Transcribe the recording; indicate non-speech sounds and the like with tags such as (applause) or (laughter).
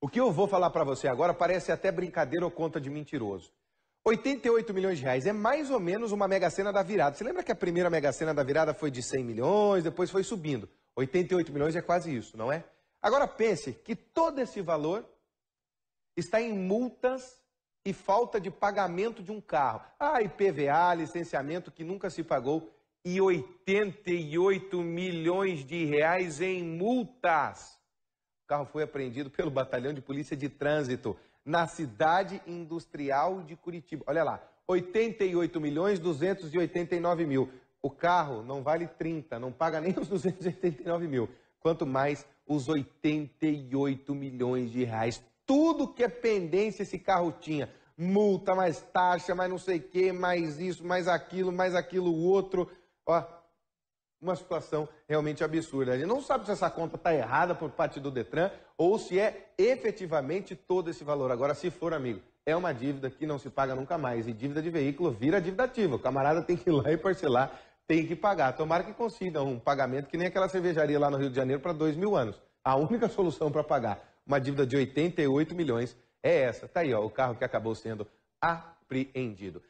O que eu vou falar para você agora parece até brincadeira ou conta de mentiroso. 88 milhões de reais é mais ou menos uma mega cena da virada. Você lembra que a primeira mega cena da virada foi de 100 milhões, depois foi subindo. 88 milhões é quase isso, não é? Agora pense que todo esse valor está em multas e falta de pagamento de um carro. Ah, IPVA, licenciamento que nunca se pagou e 88 milhões de reais em multas carro foi apreendido pelo (laughs) Batalhão de Polícia de Trânsito na cidade industrial de Curitiba. Olha lá, 88 milhões 289 mil. O carro não vale 30, não paga nem os 289 (laughs) mil, quanto mais os 88 milhões de reais. Tudo que é pendência esse carro tinha. Multa, mais taxa, mais não sei o que, mais isso, mais aquilo, mais aquilo, outro. Ó, uma situação realmente absurda. A gente não sabe se essa conta está errada por parte do Detran ou se é efetivamente todo esse valor. Agora, se for, amigo, é uma dívida que não se paga nunca mais. E dívida de veículo vira dívida ativa. O camarada tem que ir lá e parcelar, tem que pagar. Tomara que consiga um pagamento que nem aquela cervejaria lá no Rio de Janeiro para dois mil anos. A única solução para pagar uma dívida de 88 milhões é essa. Tá aí, ó, o carro que acabou sendo apreendido.